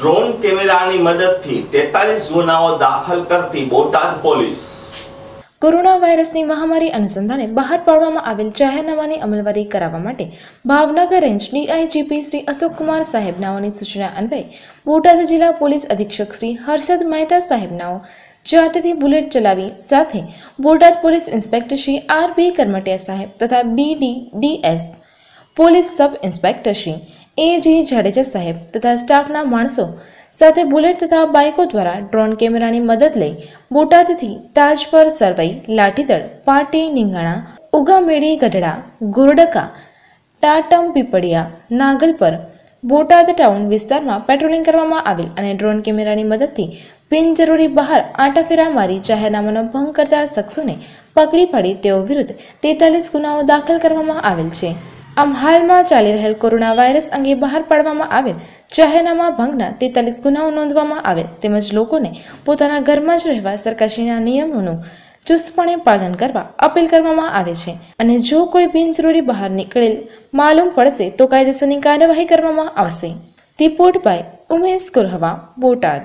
drone કેમેરાની મદદથી તેતાલીસ ગુનાઓ દાખલ કરતી બોટાદ પોલીસ કોરોના વાયરસની મહામારી અનુસંધાને બહાર પાડવામાં આવેલ જાહેરનામાની અમલવારી કરાવવા માટે ભાવનગર રેન્જ ડીઆઈજીપી શ્રી અશોકકુમાર સાહેબ સૂચના અન્વયે બોટાદ જિલ્લા પોલીસ અધિક્ષક શ્રી હર્ષદ મહેતા સાહેબનાઓ જાતેથી બુલેટ ચલાવી સાથે Botad police inspector Shri R B Karamtiya સાહેબ તથા BDDS police sub inspector Shri AG Jadeja સાહેબ તથા સ્ટાફના માણસો સાથે બુલેટ તથા બાઇકો દ્વારા ડ્રોન કેમેરાની મદદ લઈ બોટાદથી તાજ પર સરવાઈ લાઠીદળ પાટી નીંગાણા ઉગામેડી ગઢડા ગોરડકા ટાટમ પીપળિયા નાગલપર બોટાદ ટાઉન વિસ્તારમાં પેટ્રોલિંગ કરવામાં આવેલ અને ડ્રોન કેમેરાની મદદથી બિનજરૂરી બહાર આંટાફેરા મારી જાહેરનામાનો ભંગ કરતા શખ્સોને પકડી પાડી તેઓ વિરુદ્ધ તેતાલીસ ગુનાઓ દાખલ કરવામાં આવેલ છે આમ હાલમાં ચાલી રહેલ કોરોના વાયરસ અંગે બહાર પાડવામાં આવેલ જાહેરનામા ભંગના તેતાલીસ ગુનાઓ નોંધવામાં આવેલ તેમજ લોકોને પોતાના ઘરમાં જ રહેવા સરકારશ્રીના નિયમોનું ચુસ્તપણે પાલન કરવા અપીલ કરવામાં આવે છે અને જો કોઈ બિનજરૂરી બહાર નીકળેલ માલુમ પડશે તો કાયદેસરની કાર્યવાહી કરવામાં આવશે રિપોર્ટ બાય ઉમેશ કુરહવા બોટાદ